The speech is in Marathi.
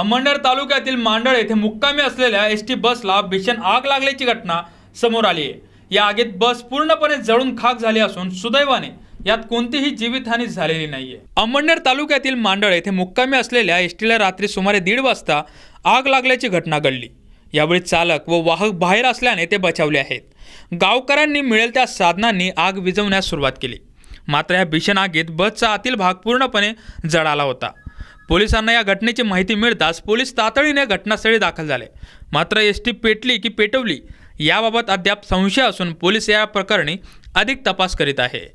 अमळनेर तालुक्यातील मांडळ येथे मुक्कामी असलेल्या एस टी बसला भीषण आग लागल्याची घटना समोर आली आहे या आगीत बस पूर्णपणे जळून खाक झाली असून सुदैवाने यात कोणतीही जीवितहानी झालेली नाहीये अमळनेर तालुक्यातील मांडळ येथे मुक्कामी असलेल्या एस टीला रात्री सुमारे दीड वाजता आग लागल्याची घटना घडली यावेळी चालक व वाहक बाहेर असल्याने ते बचावले आहेत गावकऱ्यांनी मिळेल त्या साधनांनी आग विझवण्यास सुरुवात केली मात्र या भीषण आगीत बसचा आतील भाग पूर्णपणे जळाला होता पोलिसांना या घटनेची माहिती मिळताच पोलीस तातडीने घटनास्थळी दाखल झाले मात्र एस पेटली की पेटवली याबाबत अद्याप संशय असून पोलीस या प्रकरणी अधिक तपास करीत आहे